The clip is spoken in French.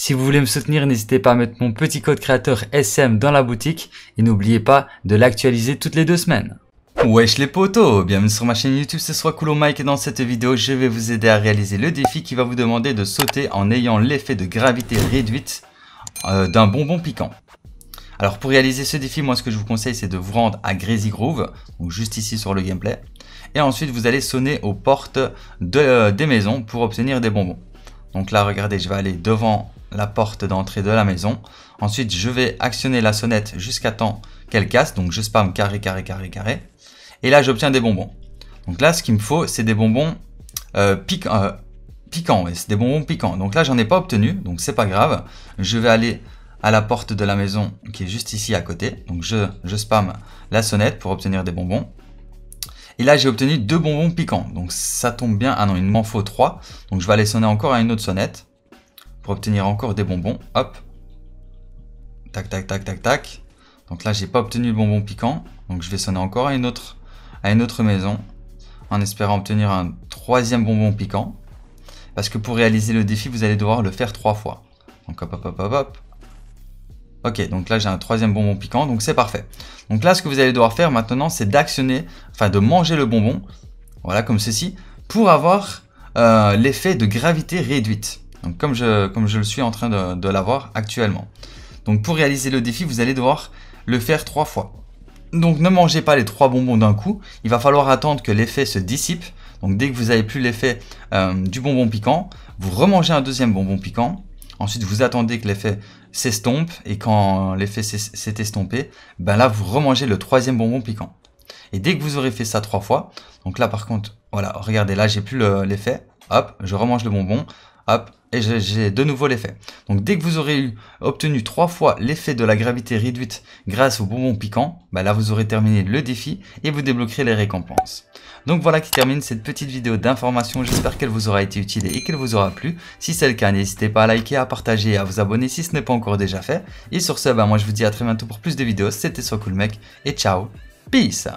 Si vous voulez me soutenir, n'hésitez pas à mettre mon petit code créateur SM dans la boutique et n'oubliez pas de l'actualiser toutes les deux semaines. Wesh les potos Bienvenue sur ma chaîne YouTube, ce soit Coolo Mike et dans cette vidéo, je vais vous aider à réaliser le défi qui va vous demander de sauter en ayant l'effet de gravité réduite euh, d'un bonbon piquant. Alors pour réaliser ce défi, moi ce que je vous conseille c'est de vous rendre à Grazy Groove, ou juste ici sur le gameplay, et ensuite vous allez sonner aux portes euh, des maisons pour obtenir des bonbons. Donc là, regardez, je vais aller devant la porte d'entrée de la maison. Ensuite, je vais actionner la sonnette jusqu'à temps qu'elle casse. Donc je spam carré, carré, carré, carré. Et là, j'obtiens des bonbons. Donc là, ce qu'il me faut, c'est des bonbons euh, euh, piquants. c'est des bonbons piquants. Donc là, j'en ai pas obtenu, donc c'est pas grave. Je vais aller à la porte de la maison qui est juste ici à côté. Donc je, je spam la sonnette pour obtenir des bonbons. Et là, j'ai obtenu deux bonbons piquants. Donc ça tombe bien. Ah non, il m'en faut trois. Donc je vais aller sonner encore à une autre sonnette. Pour obtenir encore des bonbons. Hop. Tac, tac, tac, tac, tac. Donc là, j'ai pas obtenu le bonbon piquant. Donc je vais sonner encore à une autre, à une autre maison. En espérant obtenir un troisième bonbon piquant. Parce que pour réaliser le défi, vous allez devoir le faire trois fois. Donc hop, hop, hop, hop, hop. Ok, donc là j'ai un troisième bonbon piquant, donc c'est parfait. Donc là, ce que vous allez devoir faire maintenant, c'est d'actionner, enfin de manger le bonbon, voilà comme ceci, pour avoir euh, l'effet de gravité réduite. comme je, comme je le suis en train de, l'avoir actuellement. Donc pour réaliser le défi, vous allez devoir le faire trois fois. Donc ne mangez pas les trois bonbons d'un coup, il va falloir attendre que l'effet se dissipe. Donc dès que vous n'avez plus l'effet euh, du bonbon piquant, vous remangez un deuxième bonbon piquant Ensuite, vous attendez que l'effet s'estompe et quand l'effet s'est estompé, ben là, vous remangez le troisième bonbon piquant. Et dès que vous aurez fait ça trois fois, donc là, par contre, voilà, regardez, là, j'ai plus l'effet. hop, je remange le bonbon. Hop, et j'ai de nouveau l'effet. Donc dès que vous aurez eu, obtenu trois fois l'effet de la gravité réduite grâce au bonbon piquant, bah là vous aurez terminé le défi et vous débloquerez les récompenses. Donc voilà qui termine cette petite vidéo d'information, j'espère qu'elle vous aura été utile et qu'elle vous aura plu. Si c'est le cas, n'hésitez pas à liker, à partager et à vous abonner si ce n'est pas encore déjà fait. Et sur ce, bah moi je vous dis à très bientôt pour plus de vidéos, c'était Soit Cool et ciao, peace